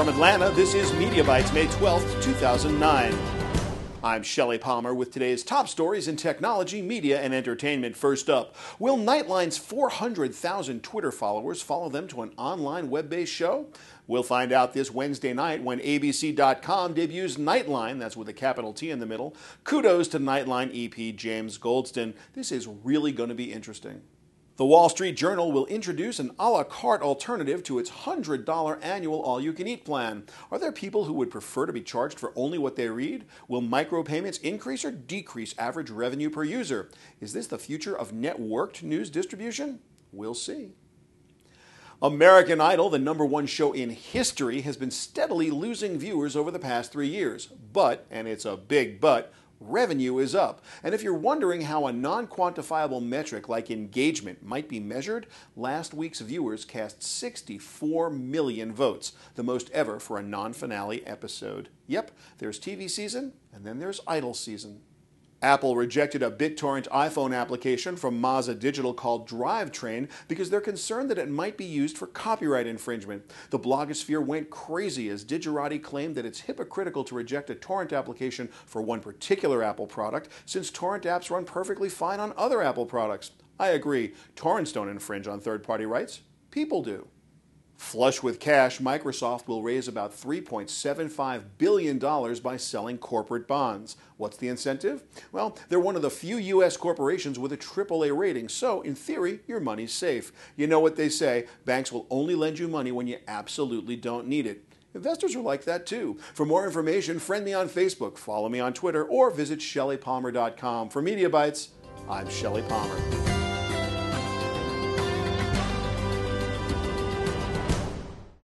From Atlanta, this is Media Bites, May 12th, 2009. I'm Shelley Palmer with today's top stories in technology, media, and entertainment. First up, will Nightline's 400,000 Twitter followers follow them to an online web based show? We'll find out this Wednesday night when ABC.com debuts Nightline, that's with a capital T in the middle. Kudos to Nightline EP James Goldston. This is really going to be interesting. The Wall Street Journal will introduce an a la carte alternative to its $100 annual all you can eat plan. Are there people who would prefer to be charged for only what they read? Will micropayments increase or decrease average revenue per user? Is this the future of networked news distribution? We'll see. American Idol, the number one show in history, has been steadily losing viewers over the past three years. But, and it's a big but, revenue is up. And if you're wondering how a non quantifiable metric like engagement might be measured, last week's viewers cast 64 million votes, the most ever for a non finale episode. Yep, there's TV season, and then there's idle season. Apple rejected a BitTorrent iPhone application from Mazda Digital called Drivetrain because they're concerned that it might be used for copyright infringement. The blogosphere went crazy as Digerati claimed that it's hypocritical to reject a torrent application for one particular Apple product since torrent apps run perfectly fine on other Apple products. I agree, torrents don't infringe on third party rights, people do. Flush with cash, Microsoft will raise about $3.75 billion by selling corporate bonds. What's the incentive? Well, they're one of the few U.S. corporations with a AAA rating, so in theory, your money's safe. You know what they say banks will only lend you money when you absolutely don't need it. Investors are like that too. For more information, friend me on Facebook, follow me on Twitter, or visit ShellyPalmer.com. For Media Bites, I'm Shelly Palmer.